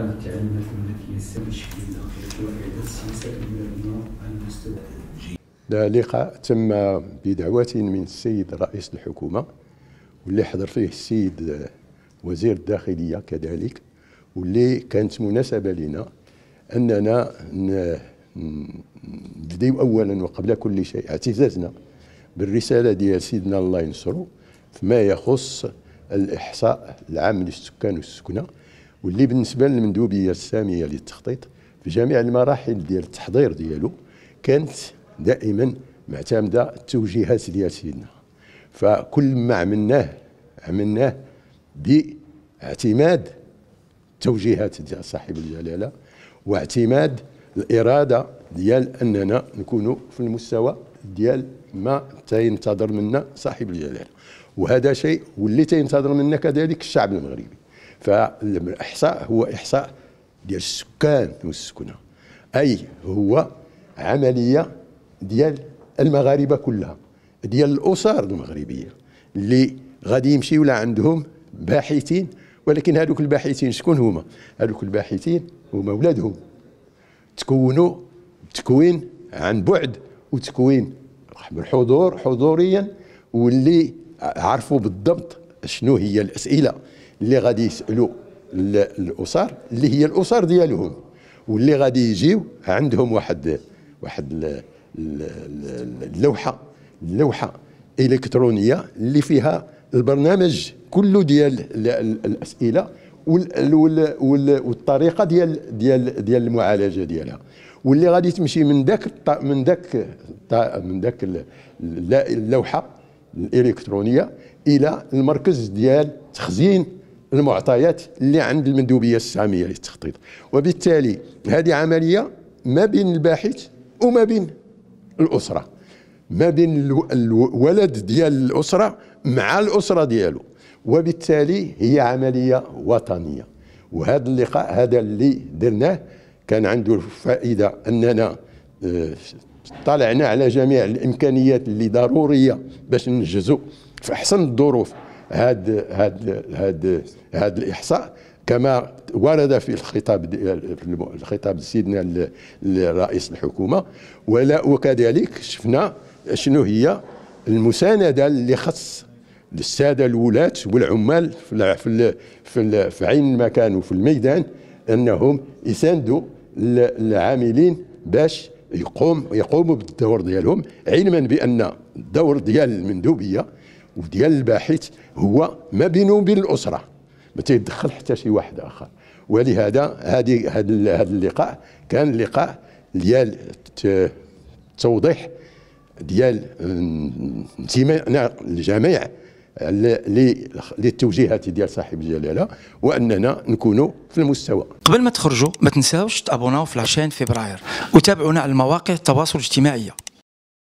وكانت اللقاء السياسة المستوى لقاء تم بدعوة من السيد رئيس الحكومة واللي حضر فيه السيد وزير الداخلية كذلك واللي كانت مناسبة لنا أننا نبدأ أولا وقبل كل شيء اعتزازنا بالرسالة ديال سيدنا الله ينصرو فيما يخص الإحصاء العام للسكان والسكنة واللي بالنسبه للمندوبيه الساميه للتخطيط في جميع المراحل ديال التحضير ديالو كانت دائما معتمده التوجيهات ديال سيدنا فكل ما عملناه عملناه باعتماد التوجيهات ديال صاحب الجلاله واعتماد الاراده ديال اننا نكونوا في المستوى ديال ما تينتظر منا صاحب الجلاله وهذا شيء واللي تينتظر منا كذلك الشعب المغربي فالاحصاء هو احصاء ديال السكان والسكنه اي هو عمليه ديال المغاربه كلها ديال الاسر المغربيه اللي غادي يمشيو لعندهم باحثين ولكن هذوك الباحثين شكون هما هذوك الباحثين هما ولادهم تكونوا تكوين عن بعد وتكوين بالحضور حضوريا واللي عرفوا بالضبط شنو هي الاسئله اللي غادي يسالوا الاسر اللي هي الاسر ديالهم واللي غادي يجيو عندهم واحد واحد اللوحه اللوحه الكترونيه اللي فيها البرنامج كله ديال الاسئله والطريقه ديال ديال ديال المعالجه ديالها واللي غادي تمشي من ذاك من ذاك من ذاك اللوحه الالكترونيه الى المركز ديال تخزين المعطيات اللي عند المندوبيه الساميه للتخطيط وبالتالي هذه عمليه ما بين الباحث وما بين الاسره ما بين الولد ديال الاسره مع الاسره ديالو وبالتالي هي عمليه وطنيه وهذا اللقاء هذا اللي درناه كان عنده الفائده اننا آه، طلعنا على جميع الامكانيات اللي ضروريه باش ننجزوا في احسن الظروف هاد هاد هاد هاد الاحصاء كما ورد في الخطاب الخطاب سيدنا لرئيس الحكومه ولا وكذلك شفنا شنو هي المسانده اللي خص للساده الولاة والعمال في في في, في عين ما كانوا في الميدان انهم يساندوا العاملين باش يقوم يقوموا بالدور ديالهم علما بان الدور ديال المندوبيه وديال الباحث هو ما بينه وبين الاسره ما تيدخل حتى شي واحد اخر ولهذا هذه هذا اللقاء كان لقاء ديال التوضيح ديال الجميع للتوجيهات ديال صاحب الجلاله واننا نكونوا في المستوى قبل ما تخرجوا ما تنساوش تابوناو في لاشين فبراير وتابعونا على المواقع التواصل الاجتماعي